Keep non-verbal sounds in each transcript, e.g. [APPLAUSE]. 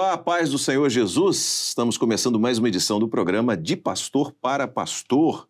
Olá, paz do Senhor Jesus. Estamos começando mais uma edição do programa De Pastor para Pastor.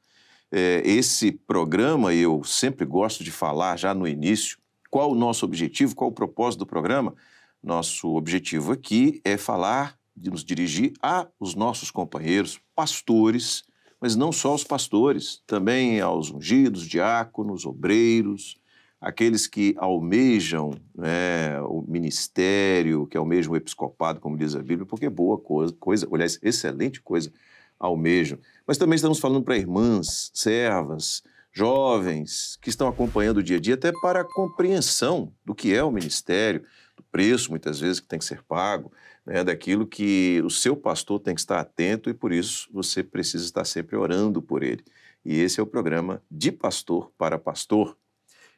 É, esse programa, eu sempre gosto de falar já no início, qual o nosso objetivo, qual o propósito do programa. Nosso objetivo aqui é falar, de nos dirigir aos nossos companheiros, pastores, mas não só os pastores, também aos ungidos, diáconos, obreiros, aqueles que almejam né, o ministério, que almejam o episcopado, como diz a Bíblia, porque é boa coisa, coisa, aliás, excelente coisa, almejam. Mas também estamos falando para irmãs, servas, jovens que estão acompanhando o dia a dia, até para a compreensão do que é o ministério, do preço, muitas vezes, que tem que ser pago, né, daquilo que o seu pastor tem que estar atento e por isso você precisa estar sempre orando por ele. E esse é o programa De Pastor para Pastor.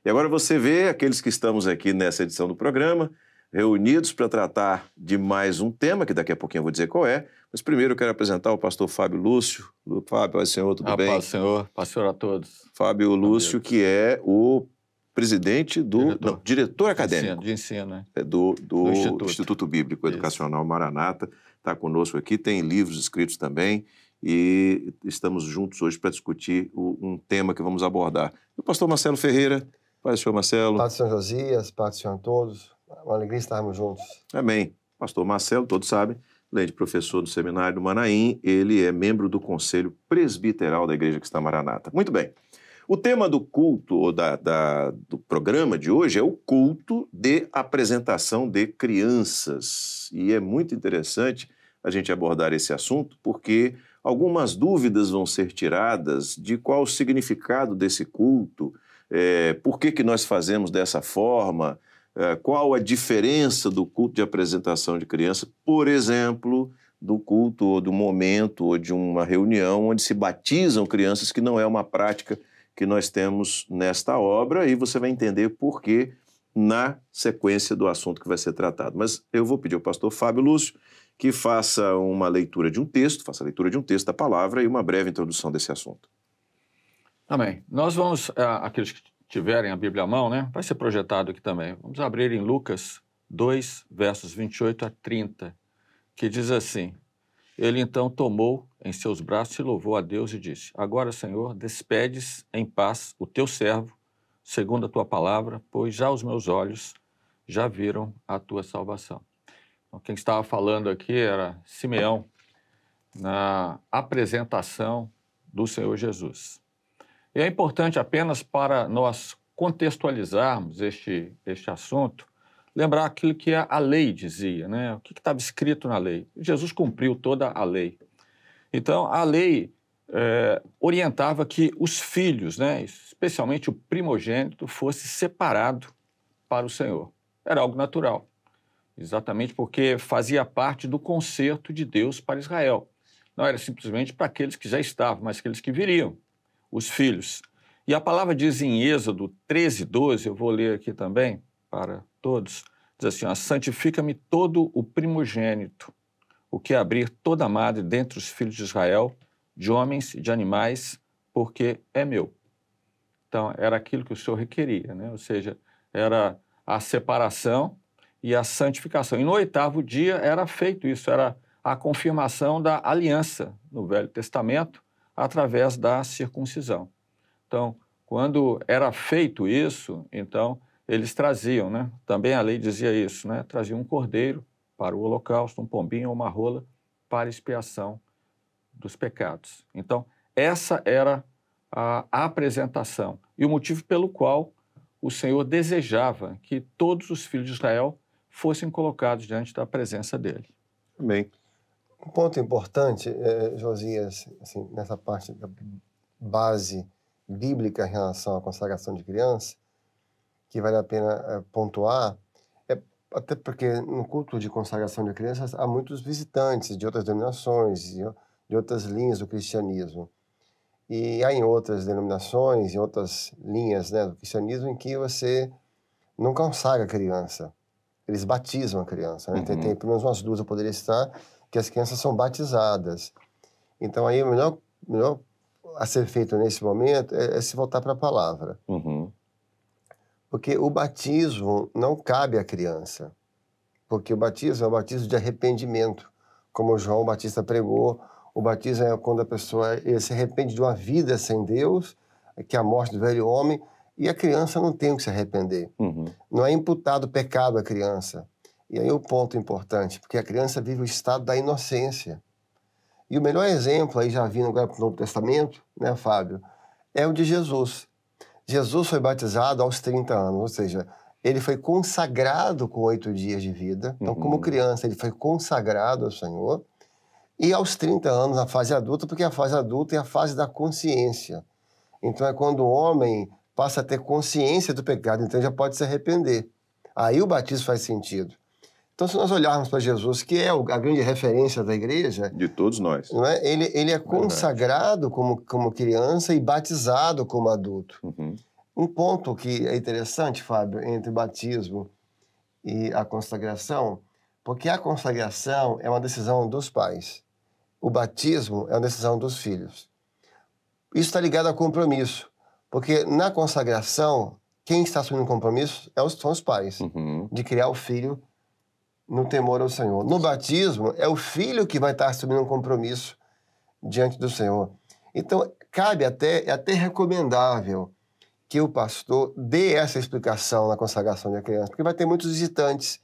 E agora você vê aqueles que estamos aqui nessa edição do programa, reunidos para tratar de mais um tema, que daqui a pouquinho eu vou dizer qual é. Mas primeiro eu quero apresentar o pastor Fábio Lúcio. Fábio, paz senhor, tudo ah, bem? Paz senhor, pastor a todos. Fábio Lúcio, que é o presidente do diretor, não, diretor acadêmico de ensino, de né? ensino é do, do, do Instituto. Instituto. Bíblico Educacional Isso. Maranata, está conosco aqui, tem livros escritos também e estamos juntos hoje para discutir o, um tema que vamos abordar. E o pastor Marcelo Ferreira, Paz do Senhor, Marcelo. Paz do Senhor Josias, paz do Senhor a todos. Uma alegria estarmos juntos. Amém. Pastor Marcelo, todos sabem, além de professor do Seminário do Manaim, ele é membro do Conselho Presbiteral da Igreja Cristã Maranata. Muito bem. O tema do culto, ou da, da, do programa de hoje, é o culto de apresentação de crianças. E é muito interessante a gente abordar esse assunto, porque algumas dúvidas vão ser tiradas de qual o significado desse culto, é, por que, que nós fazemos dessa forma, é, qual a diferença do culto de apresentação de criança, por exemplo, do culto ou do momento ou de uma reunião onde se batizam crianças, que não é uma prática que nós temos nesta obra, e você vai entender por que na sequência do assunto que vai ser tratado. Mas eu vou pedir ao pastor Fábio Lúcio que faça uma leitura de um texto, faça a leitura de um texto da palavra e uma breve introdução desse assunto. Amém. Nós vamos, ah, aqueles que tiverem a Bíblia à mão, né? Vai ser projetado aqui também. Vamos abrir em Lucas 2, versos 28 a 30, que diz assim: Ele então tomou em seus braços e louvou a Deus e disse: Agora, Senhor, despedes em paz o teu servo, segundo a tua palavra, pois já os meus olhos já viram a tua salvação. Então, quem estava falando aqui era Simeão, na apresentação do Senhor Jesus. E é importante apenas para nós contextualizarmos este, este assunto, lembrar aquilo que a lei dizia, né? o que estava escrito na lei. Jesus cumpriu toda a lei. Então, a lei é, orientava que os filhos, né, especialmente o primogênito, fosse separado para o Senhor. Era algo natural, exatamente porque fazia parte do conserto de Deus para Israel. Não era simplesmente para aqueles que já estavam, mas aqueles que viriam os filhos. E a palavra diz em Êxodo 13, 12, eu vou ler aqui também para todos, diz assim: santifica-me todo o primogênito, o que é abrir toda a madre dentre os filhos de Israel, de homens e de animais, porque é meu. Então, era aquilo que o Senhor requeria, né? ou seja, era a separação e a santificação. E no oitavo dia era feito isso, era a confirmação da aliança no Velho Testamento, através da circuncisão. Então, quando era feito isso, então eles traziam, né? Também a lei dizia isso, né? Traziam um cordeiro para o holocausto, um pombinho ou uma rola para expiação dos pecados. Então, essa era a apresentação e o motivo pelo qual o Senhor desejava que todos os filhos de Israel fossem colocados diante da presença dele. Amém. Um ponto importante, é, Josias, assim, nessa parte da base bíblica em relação à consagração de criança, que vale a pena eh, pontuar, é, até porque no culto de consagração de crianças há muitos visitantes de outras denominações, de, de outras linhas do cristianismo. E há em outras denominações, em outras linhas né, do cristianismo, em que você não consagra a criança. Eles batizam a criança. Né? Então, uhum. Tem, tem pelo menos umas duas eu poderia citar que as crianças são batizadas. Então, aí, o melhor, melhor a ser feito nesse momento é, é se voltar para a palavra. Uhum. Porque o batismo não cabe à criança. Porque o batismo é o batismo de arrependimento. Como João Batista pregou, o batismo é quando a pessoa se arrepende de uma vida sem Deus, que é a morte do velho homem, e a criança não tem o que se arrepender. Uhum. Não é imputado pecado à criança. E aí o um ponto importante, porque a criança vive o estado da inocência. E o melhor exemplo, aí já vindo agora para o Novo Testamento, né, Fábio, é o de Jesus. Jesus foi batizado aos 30 anos, ou seja, ele foi consagrado com oito dias de vida. Então, uhum. como criança, ele foi consagrado ao Senhor. E aos 30 anos, na fase adulta, porque a fase adulta é a fase da consciência. Então, é quando o homem passa a ter consciência do pecado, então já pode se arrepender. Aí o batismo faz sentido. Então, se nós olharmos para Jesus, que é a grande referência da igreja. De todos nós. É? Ele, ele é consagrado como, como criança e batizado como adulto. Uhum. Um ponto que é interessante, Fábio, entre batismo e a consagração, porque a consagração é uma decisão dos pais, o batismo é uma decisão dos filhos. Isso está ligado a compromisso, porque na consagração, quem está assumindo o compromisso é são os pais, uhum. de criar o filho no temor ao Senhor. No batismo, é o filho que vai estar assumindo um compromisso diante do Senhor. Então, cabe até, é até recomendável que o pastor dê essa explicação na consagração da criança, porque vai ter muitos visitantes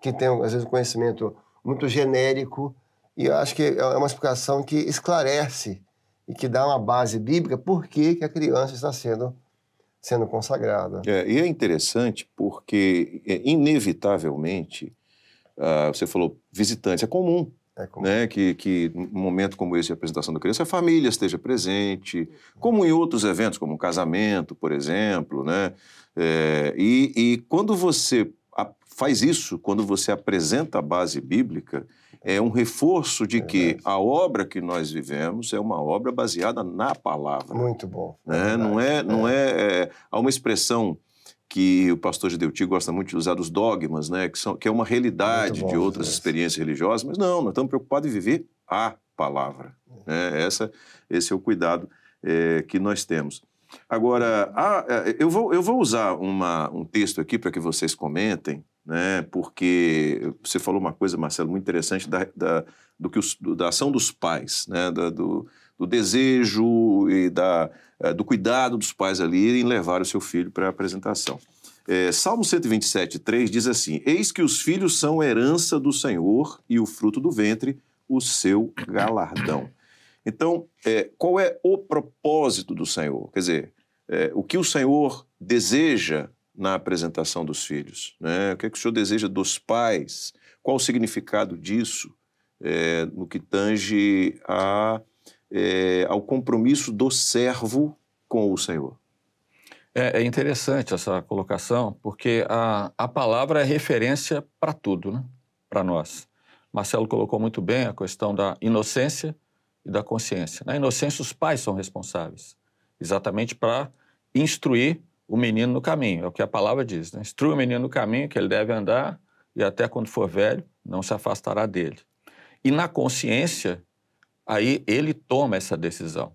que têm, às vezes, um conhecimento muito genérico, e eu acho que é uma explicação que esclarece e que dá uma base bíblica por que, que a criança está sendo sendo consagrada. É, e é interessante porque, é, inevitavelmente, uh, você falou visitantes, é comum. É comum. Né? Que, que num momento como esse, a apresentação da criança, a família esteja presente, como em outros eventos, como um casamento, por exemplo. Né? É, e, e quando você faz isso, quando você apresenta a base bíblica, é um reforço de que a obra que nós vivemos é uma obra baseada na palavra. Muito bom. Né? não é, não é. é. é, há uma expressão que o pastor Gedeuti gosta muito de usar os dogmas, né? que, são, que é uma realidade bom, de outras é. experiências religiosas, mas não, nós estamos preocupados em viver a palavra. Né? Essa, esse é o cuidado é, que nós temos. Agora, a, eu, vou, eu vou usar uma, um texto aqui para que vocês comentem, né? porque você falou uma coisa, Marcelo, muito interessante da, da, do que os, da ação dos pais, né? da, do, do desejo e da, eh, do cuidado dos pais ali em levar o seu filho para a apresentação. É, Salmo 127, 3 diz assim: Eis que os filhos são herança do Senhor e o fruto do ventre, o seu galardão. Então, é, qual é o propósito do Senhor? Quer dizer, é, o que o Senhor deseja na apresentação dos filhos? Né? O que, é que o Senhor deseja dos pais? Qual o significado disso é, no que tange a é, ao compromisso do servo com o Senhor. É, é interessante essa colocação, porque a, a palavra é referência para tudo, né? para nós. Marcelo colocou muito bem a questão da inocência e da consciência. Na né? inocência, os pais são responsáveis, exatamente para instruir o menino no caminho, é o que a palavra diz. Né? Instrui o menino no caminho que ele deve andar e até quando for velho, não se afastará dele. E na consciência, Aí ele toma essa decisão.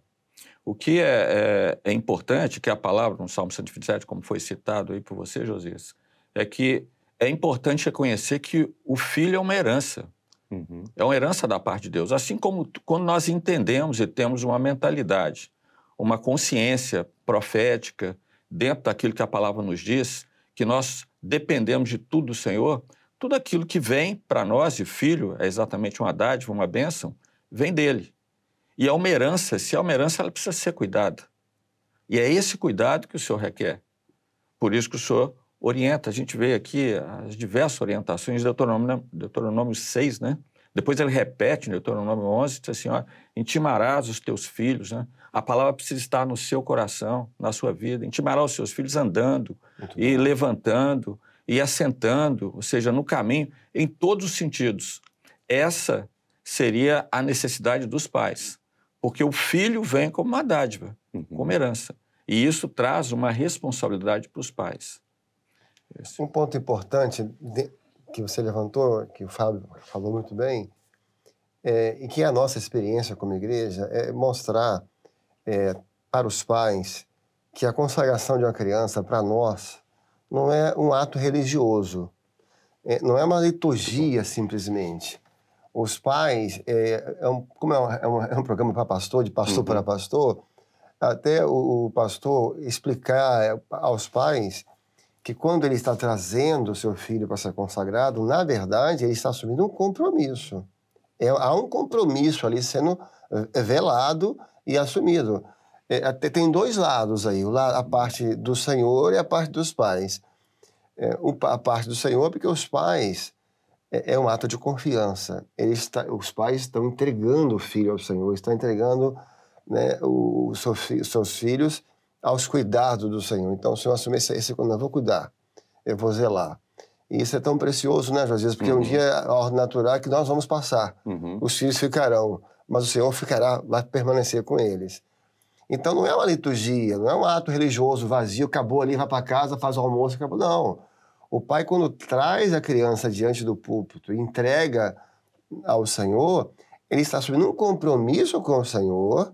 O que é, é, é importante, que a palavra no Salmo 127, como foi citado aí por você, Josias, é que é importante reconhecer que o filho é uma herança. Uhum. É uma herança da parte de Deus. Assim como quando nós entendemos e temos uma mentalidade, uma consciência profética dentro daquilo que a palavra nos diz, que nós dependemos de tudo do Senhor, tudo aquilo que vem para nós de filho é exatamente uma dádiva, uma bênção, vem dele. E é uma herança, se é uma herança, ela precisa ser cuidada. E é esse cuidado que o senhor requer. Por isso que o senhor orienta. A gente vê aqui as diversas orientações de Deuteronômio, Deuteronômio 6, né? Depois ele repete em Deuteronômio 11, diz assim, ó, intimarás os teus filhos, né? A palavra precisa estar no seu coração, na sua vida. Intimarás os seus filhos andando Muito e bom. levantando e assentando, ou seja, no caminho, em todos os sentidos. Essa seria a necessidade dos pais. Porque o filho vem como uma dádiva, uhum. como herança. E isso traz uma responsabilidade para os pais. Esse. Um ponto importante de, que você levantou, que o Fábio falou muito bem, é, e que é a nossa experiência como igreja, é mostrar é, para os pais que a consagração de uma criança, para nós, não é um ato religioso, é, não é uma liturgia simplesmente, os pais, é, é um, como é um, é, um, é um, programa para pastor, de pastor uhum. para pastor, até o, o, pastor explicar é, aos pais que quando ele está trazendo o seu filho para ser consagrado, na verdade, ele está assumindo um compromisso. É, há um compromisso ali sendo é, velado e assumido. É, tem dois lados aí, a parte do Senhor e a parte dos pais. a parte do Senhor, porque os pais é, é, um ato de confiança. Ele está, os pais estão entregando o filho ao Senhor, estão entregando né, os seus, seus filhos aos cuidados do Senhor. Então, o Senhor assume esse, esse eu vou cuidar, eu vou zelar. E isso é tão precioso, né, Josias? Porque uhum. um dia a ordem natural é que nós vamos passar. Uhum. Os filhos ficarão, mas o Senhor ficará, vai permanecer com eles. Então não é uma liturgia, não é um ato religioso vazio, acabou ali, vai para casa, faz o almoço, acabou. Não. O pai, quando traz a criança diante do púlpito e entrega ao Senhor, ele está assumindo um compromisso com o Senhor,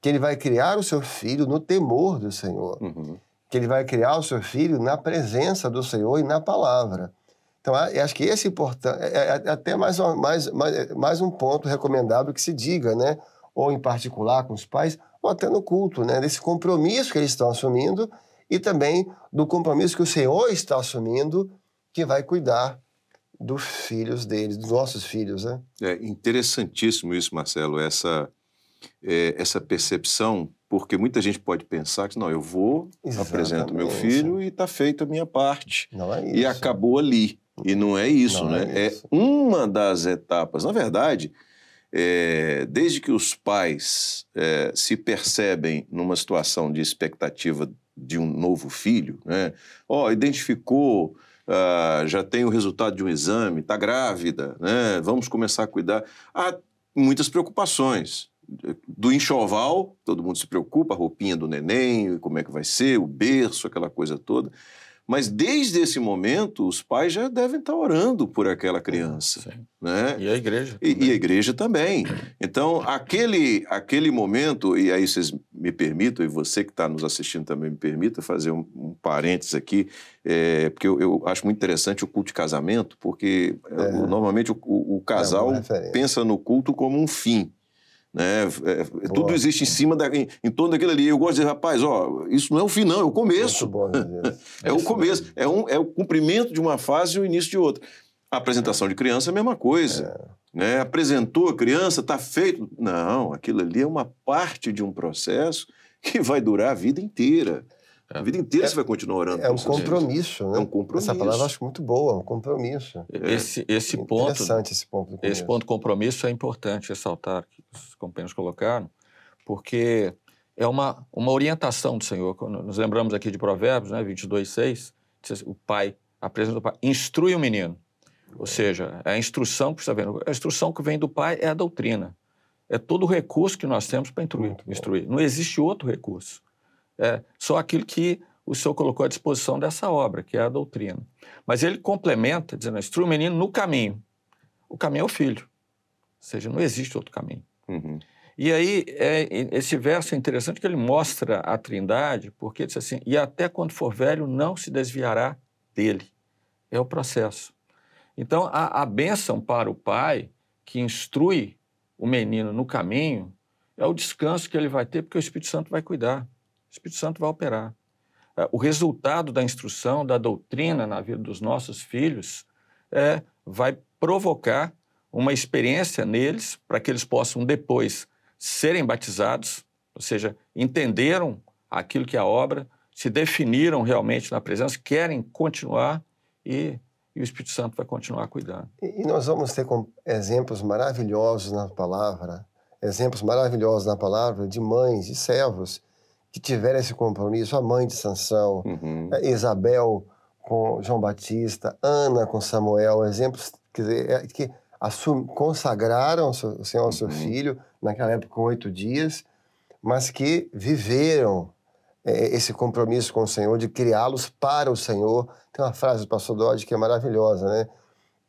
que ele vai criar o seu filho no temor do Senhor, uhum. que ele vai criar o seu filho na presença do Senhor e na palavra. Então, acho que esse é importante é, é, é até mais, um, mais, mais, mais um ponto recomendável que se diga, né? Ou em particular com os pais, ou até no culto, né? Desse compromisso que eles estão assumindo e também do compromisso que o Senhor está assumindo que vai cuidar dos filhos deles, dos nossos filhos, né? É interessantíssimo isso, Marcelo, essa, é, essa percepção, porque muita gente pode pensar que, não, eu vou, Exatamente. apresento meu filho e está feita a minha parte. Não é isso. E acabou ali. E não é isso, não né? É, é isso. é, uma das etapas. Na verdade, é, desde que os pais é, se percebem numa situação de expectativa de um novo filho, né? Ó, oh, identificou, ah, já tem o resultado de um exame, está grávida, né? Vamos começar a cuidar. Há muitas preocupações. Do enxoval, todo mundo se preocupa, a roupinha do neném, como é que vai ser, o berço, aquela coisa toda. Mas desde esse momento, os pais já devem estar tá orando por aquela criança. Sim. Né? E a igreja. E, e, a igreja também. Então, aquele, aquele momento, e aí vocês me permitam, e você que está nos assistindo também me permita, fazer um, um parênteses aqui, é, porque eu, eu, acho muito interessante o culto de casamento, porque é. normalmente o, o, o é casal é pensa no culto como um fim. Né? É, é, é tudo existe em cima, da, em, em, torno daquilo ali. Eu gosto de dizer, rapaz, ó, isso não é o fim, não, é o começo. Bom, [LAUGHS] é o começo, é, um, é o cumprimento de uma fase e o início de outra. A apresentação de criança é a mesma coisa. É. Né? Apresentou a criança, está feito. Não, aquilo ali é uma parte de um processo que vai durar a vida inteira. A vida inteira é, você vai continuar orando. É um compromisso, né? É um compromisso. Essa palavra eu acho muito boa, um compromisso. É. Esse, esse é ponto. Interessante esse ponto. esse ponto compromisso é importante ressaltar que os companheiros colocaram, porque é uma, uma orientação do Senhor. Quando nos lembramos aqui de Provérbios, né, 22, 6, assim, o pai, a presença do pai, instrui o menino. Ou é. seja, é a instrução que está vendo, a instrução que vem do pai é a doutrina. É todo o recurso que nós temos para instruir. instruir. Não existe outro recurso é, só aquilo que o senhor colocou à disposição dessa obra, que é a doutrina. Mas ele complementa, dizendo, instrui o menino no caminho. O caminho é o filho. Ou seja, não existe outro caminho. Uhum. E aí, é, esse verso é interessante que ele mostra a trindade, porque diz assim, e até quando for velho não se desviará dele. É o processo. Então, a, a bênção para o pai que instrui o menino no caminho é o descanso que ele vai ter, porque o Espírito Santo vai cuidar. O Espírito Santo vai operar. É, o resultado da instrução, da doutrina na vida dos nossos filhos, é, vai provocar uma experiência neles para que eles possam depois serem batizados, ou seja, entenderam aquilo que é a obra, se definiram realmente na presença, querem continuar e, e o Espírito Santo vai continuar cuidando. E, e nós vamos ter exemplos maravilhosos na palavra, exemplos maravilhosos na palavra de mães, de servos que tiveram esse compromisso, a mãe de Sansão, uhum. Eh, Isabel com João Batista, Ana com Samuel, exemplos quer dizer, eh, que assum, consagraram o Senhor ao seu uhum. filho, naquela época com oito dias, mas que viveram é, esse compromisso com o Senhor, de criá-los para o Senhor. Tem uma frase do pastor Dodge que é maravilhosa, né?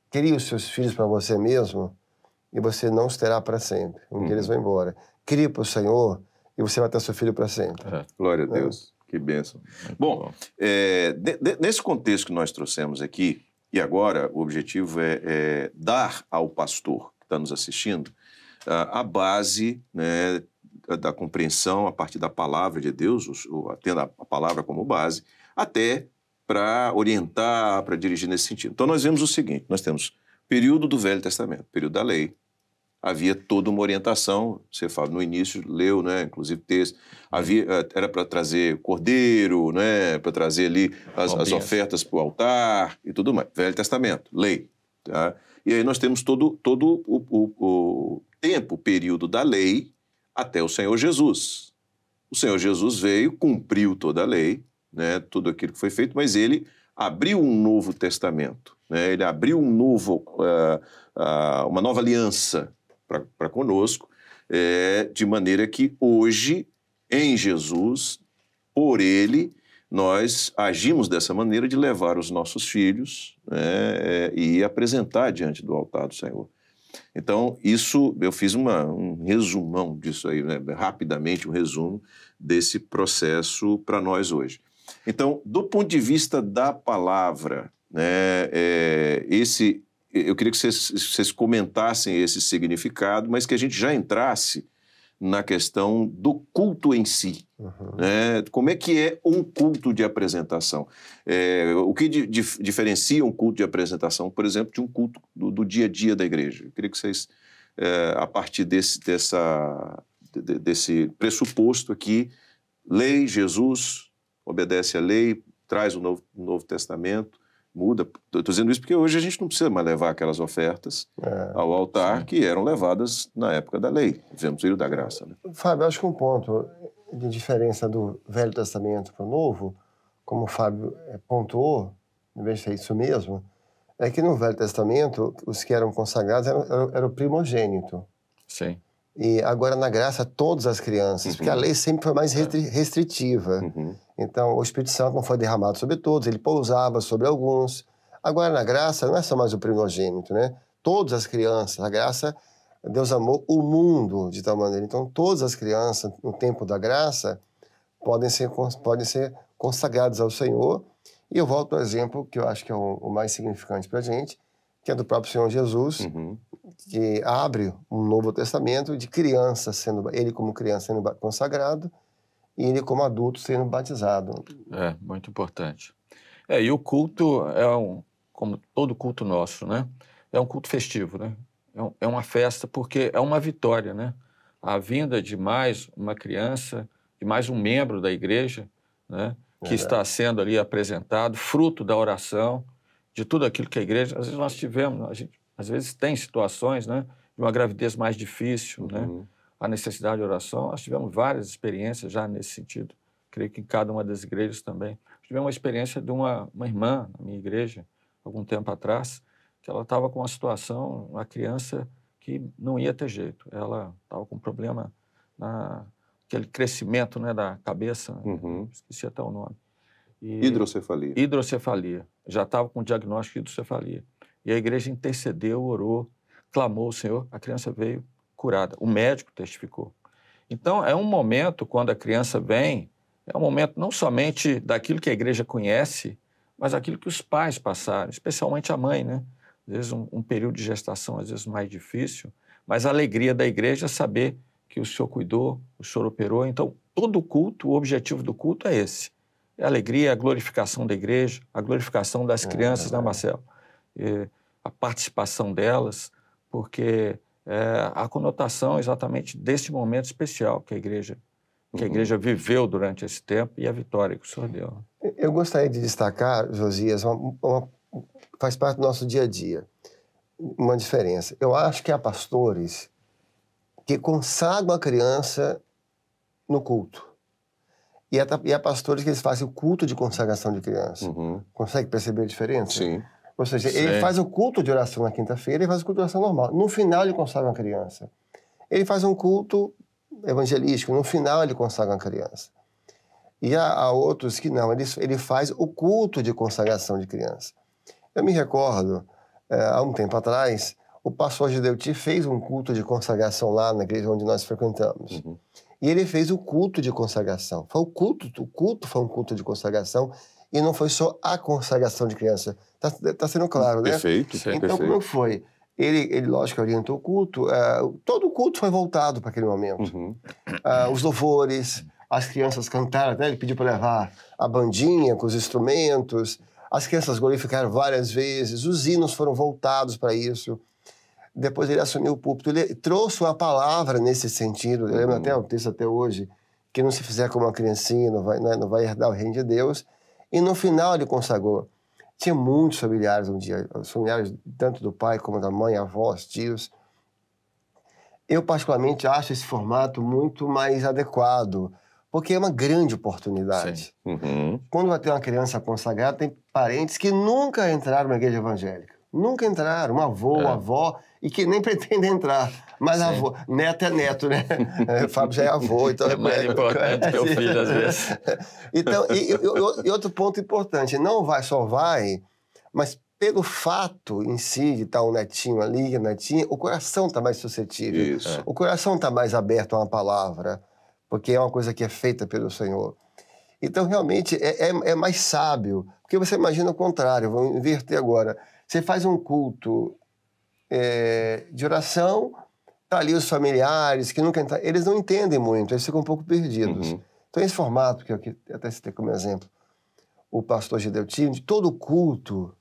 Crie os seus filhos para você mesmo e você não os terá para sempre, porque uhum. eles vão embora. Crie para o Senhor e você vai ter seu filho para sempre. É. Glória a é. Deus. Que bênção. bom, bom. É, de, de, nesse contexto que nós trouxemos aqui, e agora o objetivo é, é dar ao pastor que está nos assistindo a, ah, a base né, da compreensão a partir da palavra de Deus, ou, tendo a, a palavra como base, até para orientar, para dirigir nesse sentido. Então nós vemos o seguinte: nós temos período do Velho Testamento, período da lei, havia toda uma orientação. Você fala, no início leu, né, inclusive texto. Havia, uhum. eh, era para trazer cordeiro, né, para trazer ali as, as ofertas para o altar e tudo mais. Velho Testamento, lei. Tá? E aí nós temos todo, todo o, o, o tempo, o período da lei até o Senhor Jesus. O Senhor Jesus veio, cumpriu toda a lei, né, tudo aquilo que foi feito, mas ele abriu um novo testamento, né, ele abriu um novo, uh, uh, uma nova aliança para conosco, é, de maneira que hoje, em Jesus, por Ele, nós agimos dessa maneira de levar os nossos filhos né, é, e apresentar diante do altar do Senhor. Então, isso, eu fiz uma, um resumão disso aí, né, rapidamente, um resumo desse processo para nós hoje. Então, do ponto de vista da palavra, né, é, esse eu queria que vocês, vocês comentassem esse significado, mas que a gente já entrasse na questão do culto em si. Uhum. Né? Como é que é um culto de apresentação? É, o que di diferencia um culto de apresentação, por exemplo, de um culto do, do dia a dia da igreja? Eu queria que vocês, é, a partir desse, dessa, de, desse pressuposto aqui, lei, Jesus, obedece à lei, traz o Novo, o novo Testamento, muda. Estou dizendo isso porque hoje a gente não precisa mais levar aquelas ofertas é, ao altar sim. que eram levadas na época da lei, dizemos o da graça. Né? Fábio, acho que um ponto de diferença do Velho Testamento para o Novo, como o Fábio eh, pontuou, em vez de ser isso mesmo, é que no Velho Testamento os que eram consagrados eram, eram, eram primogênito. Sim. E agora, na graça, todas as crianças, uhum. porque a uhum. lei sempre foi mais é. restri restritiva. Uhum. Então, o Espírito Santo não foi derramado sobre todos, ele pousava sobre alguns. Agora, na graça, não é só mais o primogênito, né? Todas as crianças, a graça, Deus amou o mundo de tal maneira. Então, todas as crianças, no tempo da graça, podem ser, podem ser consagradas ao Senhor. E eu volto ao exemplo que eu acho que é o, o mais significante para a gente, que é do próprio Senhor Jesus, uhum. que abre um Novo Testamento de criança sendo ele como criança sendo consagrado e ele como adulto sendo batizado. É muito importante. É, e o culto é um como todo culto nosso, né? É um culto festivo, né? É, um, é uma festa porque é uma vitória, né? A vinda de mais uma criança, de mais um membro da igreja, né? Que é. está sendo ali apresentado, fruto da oração, de tudo aquilo que a igreja, às vezes nós tivemos, a gente, às vezes tem situações, né, de uma gravidez mais difícil, né, uhum. né, a necessidade de oração. Nós tivemos várias experiências já nesse sentido. Creio que em cada uma das igrejas também. Tivemos uma experiência de uma, uma irmã na minha igreja, algum tempo atrás, que ela estava com uma situação, uma criança que não ia ter jeito. Ela estava com um problema na aquele crescimento né, da cabeça, né, uhum. esqueci até o nome hidrocefalia. Hidrocefalia. Já estava com o diagnóstico de hidrocefalia. E a igreja intercedeu, orou, clamou ao Senhor, a criança veio curada. O médico testificou. Então, é um momento, quando a criança vem, é um momento não somente daquilo que a igreja conhece, mas aquilo que os pais passaram, especialmente a mãe, né? Às vezes um, um período de gestação, às vezes mais difícil, mas a alegria da igreja é saber que o Senhor cuidou, o Senhor operou. Então, todo culto, o objetivo do culto é esse é a alegria, a glorificação da igreja, a glorificação das é crianças, é, né, Marcelo? E a participação delas, porque é a conotação exatamente desse momento especial que a igreja que a uhum. igreja viveu durante esse tempo e a vitória que o senhor deu. Eu gostaria de destacar, Josias, uma, uma, faz parte do nosso dia a dia, uma diferença. Eu acho que há pastores que consagram a criança no culto e há, é e há é pastores que eles fazem o culto de consagração de criança. Uhum. Consegue perceber a diferença? Sim. Ou seja, Sim. ele faz o culto de oração na quinta-feira e faz o culto de oração normal. No final, ele consagra uma criança. Ele faz um culto evangelístico, no final, ele consagra uma criança. E há, há outros que não, ele, ele faz o culto de consagração de criança. Eu me recordo, é, há um tempo atrás, o pastor Judeuti fez um culto de consagração lá na igreja onde nós frequentamos. Uhum. E ele fez o culto de consagração. Foi o culto, o culto foi um culto de consagração e não foi só a consagração de criança. Está tá sendo claro, né? Perfeito. Então, perfeito. como foi? Ele, ele, lógico, orientou o culto. Uh, todo o culto foi voltado para aquele momento. Uhum. Uh, os louvores, as crianças cantaram, né? ele pediu para levar a bandinha com os instrumentos. As crianças glorificaram várias vezes. Os hinos foram voltados para isso. Depois ele assumiu o púlpito. Ele trouxe uma palavra nesse sentido. Eu lembro hum. até um texto até hoje. Que não se fizer como uma criancinha, não vai, né, não vai herdar o reino de Deus. E no final ele consagrou. Tinha muitos familiares um dia, familiares tanto do pai como da mãe, avós, tios. Eu, particularmente, acho esse formato muito mais adequado, porque é uma grande oportunidade. Uhum. Quando vai ter uma criança consagrada, tem parentes que nunca entraram na igreja evangélica. Nunca entraram. Uma avô, é. avó, e que nem [LAUGHS] pretende entrar. Mas Sim. avô, neto é neto, né? É, o Fábio já é avô, [LAUGHS] então... É mais é importante é, que o filho, às vezes. então, e, e, e, outro ponto importante, não vai só vai, mas pelo fato em si de estar tá um netinho ali, netinha, o coração está mais suscetível. Isso. O coração está mais aberto a uma palavra, porque é uma coisa que é feita pelo Senhor. Então, realmente, é, é, é mais sábio. Porque você imagina o contrário, vamos inverter agora você faz um culto é, de oração, tá ali os familiares que nunca entraram, eles não entendem muito, eles ficam um pouco perdidos. Uhum. Então, esse formato que eu até citei como exemplo, o pastor Gedeu de todo culto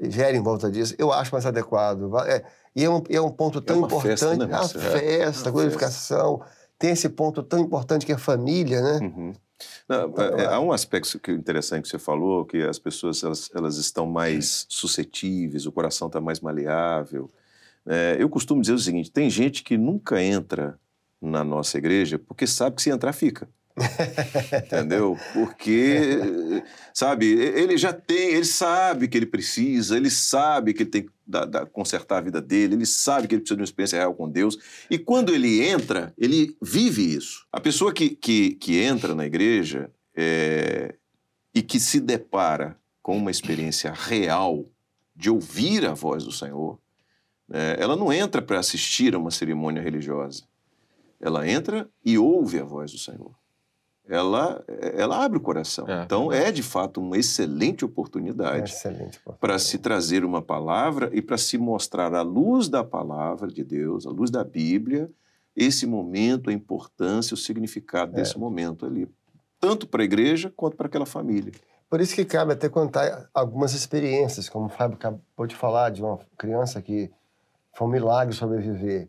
gera em volta disso, eu acho mais adequado. É, e é um, é um ponto é tão é importante, festa, né, a é. festa, a glorificação, tem esse ponto tão importante que é família, né? Uhum. Não, então, tá é, é, há um aspecto interessante que você falou, que as pessoas elas, elas estão mais suscetíveis, o coração está mais maleável. É, eu costumo dizer o seguinte: tem gente que nunca entra na nossa igreja porque sabe que se entrar fica. Entendeu? Porque, [LAUGHS] sabe, ele já tem, ele sabe que ele precisa, ele sabe que ele tem que da, da, consertar a vida dele, ele sabe que ele precisa de uma experiência real com Deus. E quando ele entra, ele vive isso. A pessoa que, que, que entra na igreja é, e que se depara com uma experiência real de ouvir a voz do Senhor, é, ela não entra para assistir a uma cerimônia religiosa. Ela entra e ouve a voz do Senhor ela, eh, ela abre o coração. É. Então, é de fato uma excelente oportunidade, excelente para se trazer uma palavra e para se mostrar à luz da palavra de Deus, à luz da Bíblia, esse momento, a importância, o significado é. desse momento ali, tanto para a igreja quanto para aquela família. Por isso que cabe até contar algumas experiências, como o Fábio acabou de falar, de uma criança que foi um milagre sobreviver.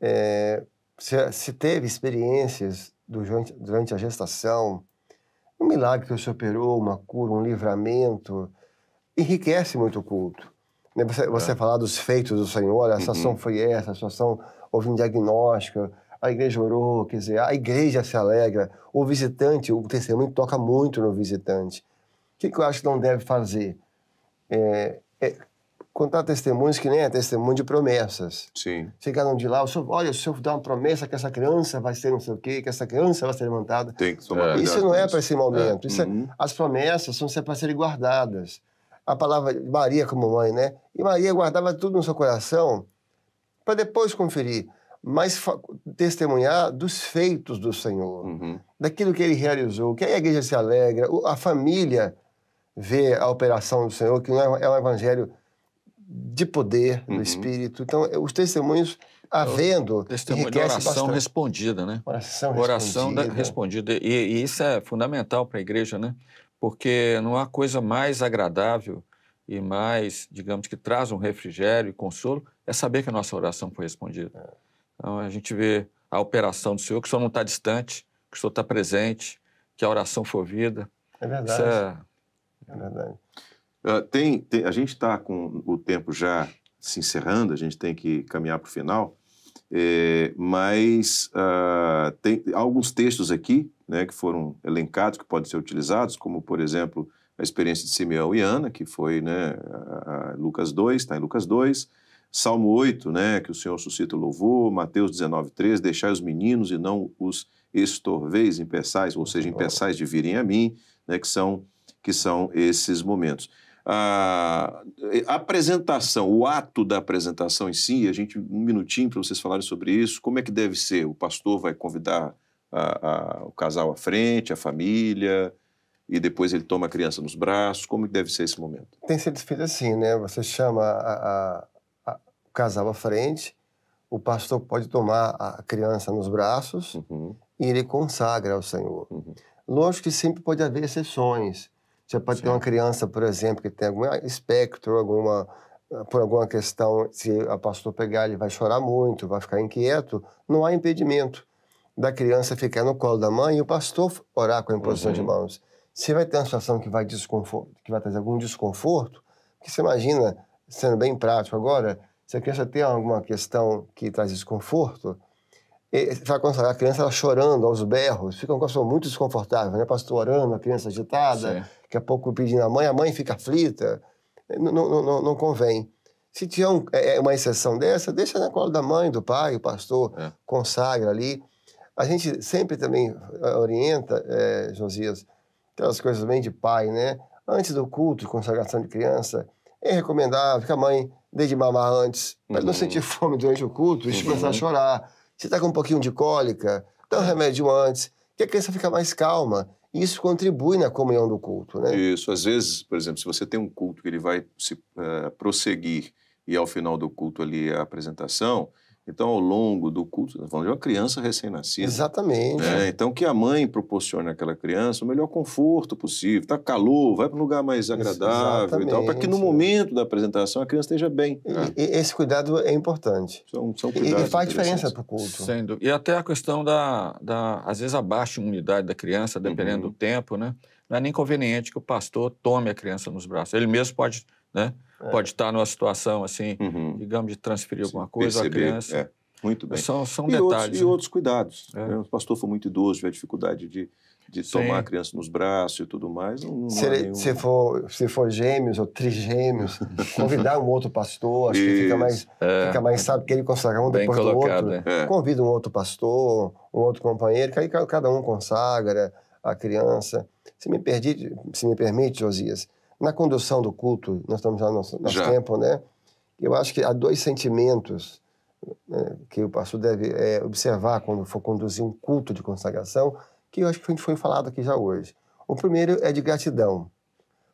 É, se, se teve experiências durante, durante a gestação, um milagre que o senhor operou, uma cura, um livramento, enriquece muito o culto. Né? Você, você é. falar dos feitos do Senhor, a situação uhum. foi essa, a situação houve um diagnóstico, a igreja orou, quer dizer, a igreja se alegra, o visitante, o testemunho toca muito no visitante. O que, que eu acho que não deve fazer? É, é, contar testemunhos que nem é testemunho de promessas. Sim. Chegaram de lá, o senhor, olha, o senhor dá uma promessa que essa criança vai ser não sei o quê, que essa criança vai ser levantada. Tem que tomar é, Isso não é para esse momento. É. é uhum. É, as promessas são para serem guardadas. A palavra de Maria como mãe, né? E Maria guardava tudo no seu coração para depois conferir, mas testemunhar dos feitos do Senhor, uhum. daquilo que ele realizou, que a igreja se alegra, a família vê a operação do Senhor, que não é, é um evangelho de poder uhum. do Espírito. Então, é, os testemunhos havendo é testemunho de oração bastante. respondida, né? Oração, oração respondida. Oração respondida. E, e, isso é fundamental para a igreja, né? Porque não há coisa mais agradável e mais, digamos, que traz um refrigério e consolo, é saber que a nossa oração foi respondida. É. Então, a gente vê a operação do Senhor, que o Senhor não está distante, que o Senhor está presente, que a oração foi ouvida. É verdade. Isso é... é verdade tem, tem, a gente está com o tempo já se encerrando, a gente tem que caminhar para o final, é, mas uh, tem alguns textos aqui né, que foram elencados, que podem ser utilizados, como, por exemplo, a experiência de Simeão e Ana, que foi né, a, a Lucas 2, está em Lucas 2, Salmo 8, né, que o Senhor suscita o louvor, Mateus 19, 3, deixai os meninos e não os estorveis, impeçais, ou seja, impeçais de virem a mim, né, que são que são esses momentos. É, a apresentação, o ato da apresentação em si, a gente, um minutinho para vocês falarem sobre isso, como é que deve ser? O pastor vai convidar a, a, o casal à frente, a família, e depois ele toma a criança nos braços, como deve ser esse momento? Tem sido feito assim, né? Você chama a, o casal à frente, o pastor pode tomar a criança nos braços uhum. e ele consagra ao Senhor. Uhum. Lógico que sempre pode haver exceções, você pode Sim. ter uma criança, por exemplo, que tem algum espectro, alguma ah, por alguma questão, se o pastor pegar, ele vai chorar muito, vai ficar inquieto. Não há impedimento da criança ficar no colo da mãe e o pastor orar com a imposição uhum. de mãos. Se vai ter uma situação que vai, desconforto, que vai trazer algum desconforto, que você imagina, sendo bem prático agora, se a criança tem alguma questão que traz desconforto, a criança chorando aos berros, fica uma coisa muito desconfortável, né? Pastor orando, a criança agitada, Sim. daqui a pouco pedindo à mãe, a mãe fica aflita. Não, não, não, não convém. Se tiver um, é, é, uma exceção dessa, deixa na cola da mãe, do pai, o pastor é. consagra ali. A gente sempre também é, orienta, é, Josias, aquelas coisas bem de pai, né? Antes do culto de consagração de criança, é recomendável que a mãe dê de mamar antes, para uhum. não sentir fome durante o culto e uhum. começar a uhum. chorar se está com um pouquinho de cólica, dá um é. remédio antes, que a criança fica mais calma. Isso contribui na comunhão do culto, né? Isso. Às vezes, por exemplo, se você tem um culto que ele vai se uh, prosseguir e ao final do culto ali é a apresentação, então, ao longo do culto, nós de uma criança recém-nascida. Exatamente. Né? Então, que a mãe proporcione àquela criança o melhor conforto possível. Está calor, vai para um lugar mais agradável Exatamente. e tal, para que no momento da apresentação a criança esteja bem. esse cuidado é importante. São, são cuidados. E, e faz diferença para o culto. Sendo. E até a questão da, da, às vezes, a baixa imunidade da criança, dependendo uhum. do tempo, né? Não é nem conveniente que o pastor tome a criança nos braços. Ele mesmo pode, né? é. pode estar numa situação assim, uhum. digamos, de transferir alguma coisa Perceber, à criança. É. Muito bem. são, são e detalhes. Outros, né? E outros cuidados. É. Né, o pastor foi muito idoso, tive dificuldade de, de tomar a criança nos braços e tudo mais. Não, não se, nenhum... se, for, se for gêmeos ou trigêmeos, [LAUGHS] convidar um outro pastor, acho que fica mais, é. fica mais sábio, que ele consagra um Bem depois colocado, do outro. É. é. Convida um outro pastor, um outro companheiro, que aí cada um consagra a criança. Se me, perdi, se me permite, Josias, na condução do culto, nós estamos já no nosso, nosso já. tempo, né? Eu acho que há dois sentimentos né, que o pastor deve é, observar quando for conduzir um culto de consagração, que eu acho que foi falado aqui já hoje. O primeiro é de gratidão,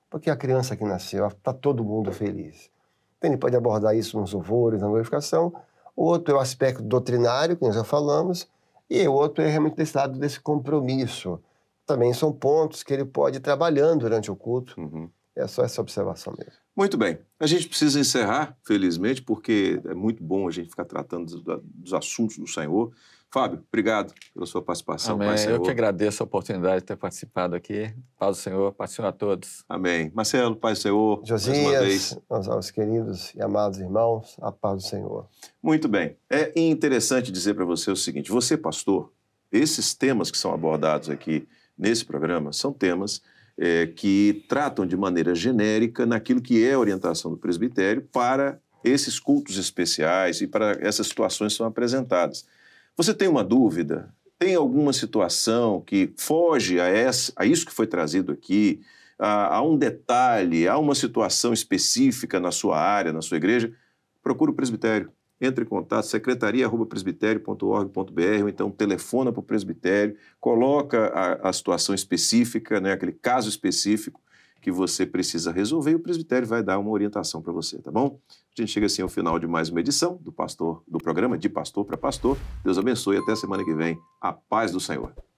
porque a criança que nasceu está todo mundo feliz. Então, ele pode abordar isso nos louvores, na glorificação. O outro é o aspecto doutrinário, que nós já falamos, e o outro é realmente o estado desse compromisso. Também são pontos que ele pode ir trabalhando durante o culto. Uhum é só essa observação mesmo. Muito bem. A gente precisa encerrar, felizmente, porque é muito bom a gente ficar tratando dos, assuntos do Senhor. Fábio, obrigado pela sua participação. Amém. Pai, Eu que agradeço a oportunidade de ter participado aqui. Paz do Senhor, paz do Senhor a todos. Amém. Marcelo, paz do Senhor. Josias, meus queridos e amados irmãos, a paz do Senhor. Muito bem. É interessante dizer para você o seguinte: você, pastor, esses temas que são abordados aqui nesse programa são temas é, que tratam de maneira genérica naquilo que é a orientação do presbitério para esses cultos especiais e para essas situações que são apresentadas. Você tem uma dúvida? Tem alguma situação que foge a, essa, a isso que foi trazido aqui? A, um detalhe, a uma situação específica na sua área, na sua igreja? procure o presbitério entre em contato, secretaria.presbitério.org.br, ou então telefona para o presbitério, coloca a, a situação específica, né, aquele caso específico que você precisa resolver e o presbitério vai dar uma orientação para você, tá bom? A gente chega assim ao final de mais uma edição do pastor do programa de pastor para pastor. Deus abençoe até semana que vem. A paz do Senhor.